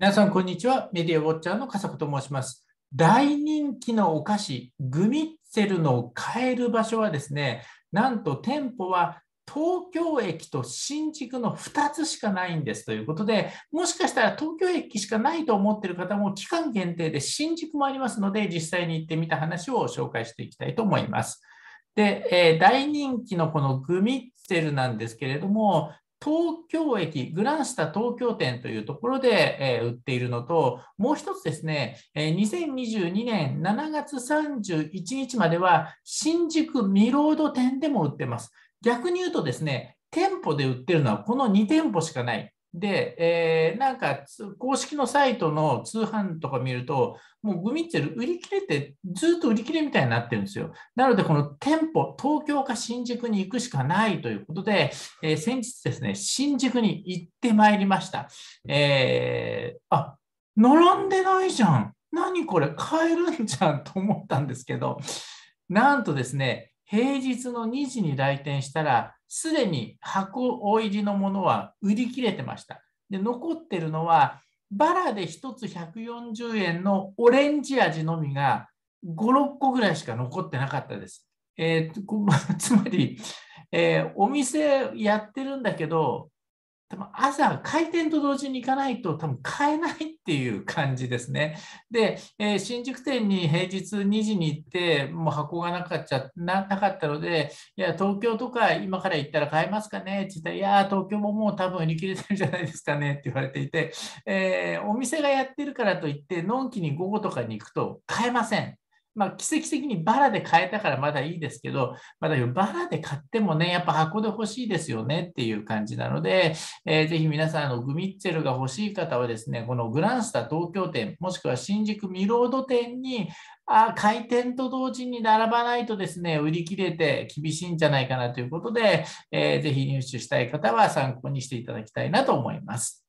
皆さん、こんにちは。メディアウォッチャーの笠子と申します。大人気のお菓子、グミッツェルの買える場所はですね、なんと店舗は東京駅と新宿の2つしかないんですということで、もしかしたら東京駅しかないと思っている方も期間限定で新宿もありますので、実際に行ってみた話を紹介していきたいと思います。で、えー、大人気のこのグミッツェルなんですけれども、東京駅、グランスタ東京店というところで、え売っているのと、もう一つですね、え2022年7月31日までは新宿ミロード店でも売ってます。逆に言うとですね、店舗で売ってるのはこの2店舗しかない。で、えー、なんか公式のサイトの通販とか見ると、もうグミッツェル売り切れて、ずっと売り切れみたいになってるんですよ。なので、この店舗、東京か新宿に行くしかないということで、えー、先日ですね、新宿に行ってまいりました。えー、あ、並んでないじゃん。何これ、買えるんじゃんと思ったんですけど、なんとですね、平日の2時に来店したら、すでに箱お入りのものは売り切れてました。で、残ってるのは、バラで1つ140円のオレンジ味のみが5、6個ぐらいしか残ってなかったです。えー、つまり、えー、お店やってるんだけど、多分朝開店と同時に行かないと多分買えないっていう感じですね。で、えー、新宿店に平日2時に行ってもう箱がなかっちゃななかったので、いや、東京とか今から行ったら買えますかねって言ったら、いや、東京ももう多分売り切れてるじゃないですかねって言われていて、えー、お店がやってるからといって、のんきに午後とかに行くと買えません。まあ、奇跡的にバラで買えたからまだいいですけど、まだバラで買ってもね、やっぱ箱で欲しいですよねっていう感じなので、えー、ぜひ皆さんの、グミッツェルが欲しい方はですね、このグランスタ東京店、もしくは新宿ミロード店に、あ開店と同時に並ばないとですね、売り切れて厳しいんじゃないかなということで、えー、ぜひ入手したい方は参考にしていただきたいなと思います。